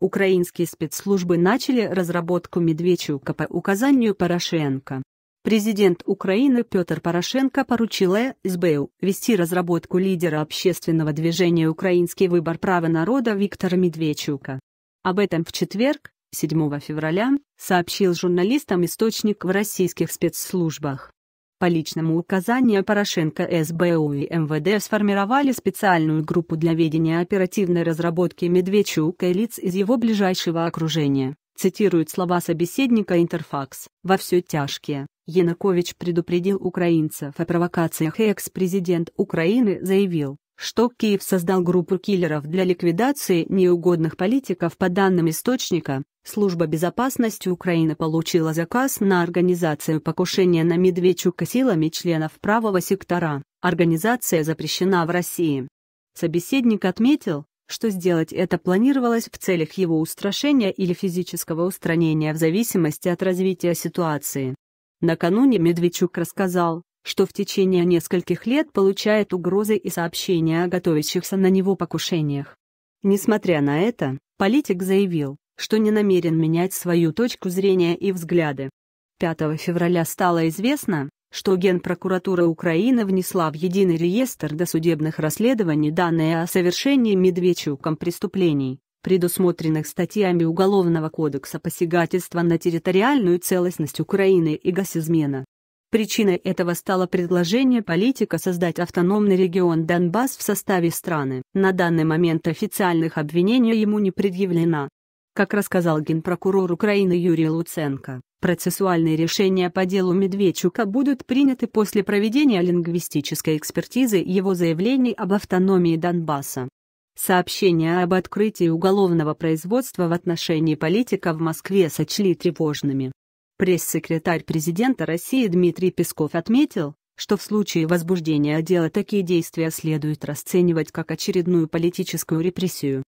Украинские спецслужбы начали разработку Медведчука по указанию Порошенко. Президент Украины Петр Порошенко поручил СБУ вести разработку лидера общественного движения «Украинский выбор права народа» Виктора Медведчука. Об этом в четверг, 7 февраля, сообщил журналистам источник в российских спецслужбах. По личному указанию Порошенко СБУ и МВД сформировали специальную группу для ведения оперативной разработки Медведчука и лиц из его ближайшего окружения. Цитируют слова собеседника Интерфакс. «Во все тяжкие». Янукович предупредил украинцев о провокациях и экс-президент Украины заявил, что Киев создал группу киллеров для ликвидации неугодных политиков по данным источника, Служба безопасности Украины получила заказ на организацию покушения на Медведчука силами членов правого сектора. Организация запрещена в России. Собеседник отметил, что сделать это планировалось в целях его устрашения или физического устранения в зависимости от развития ситуации. Накануне Медведчук рассказал, что в течение нескольких лет получает угрозы и сообщения о готовящихся на него покушениях. Несмотря на это, политик заявил, что не намерен менять свою точку зрения и взгляды. 5 февраля стало известно, что Генпрокуратура Украины внесла в единый реестр досудебных расследований данные о совершении Медведчуком преступлений, предусмотренных статьями Уголовного кодекса посягательства на территориальную целостность Украины и госизмена. Причиной этого стало предложение политика создать автономный регион Донбасс в составе страны. На данный момент официальных обвинений ему не предъявлено. Как рассказал генпрокурор Украины Юрий Луценко, процессуальные решения по делу Медведчука будут приняты после проведения лингвистической экспертизы его заявлений об автономии Донбасса. Сообщения об открытии уголовного производства в отношении политика в Москве сочли тревожными. Пресс-секретарь президента России Дмитрий Песков отметил, что в случае возбуждения дела такие действия следует расценивать как очередную политическую репрессию.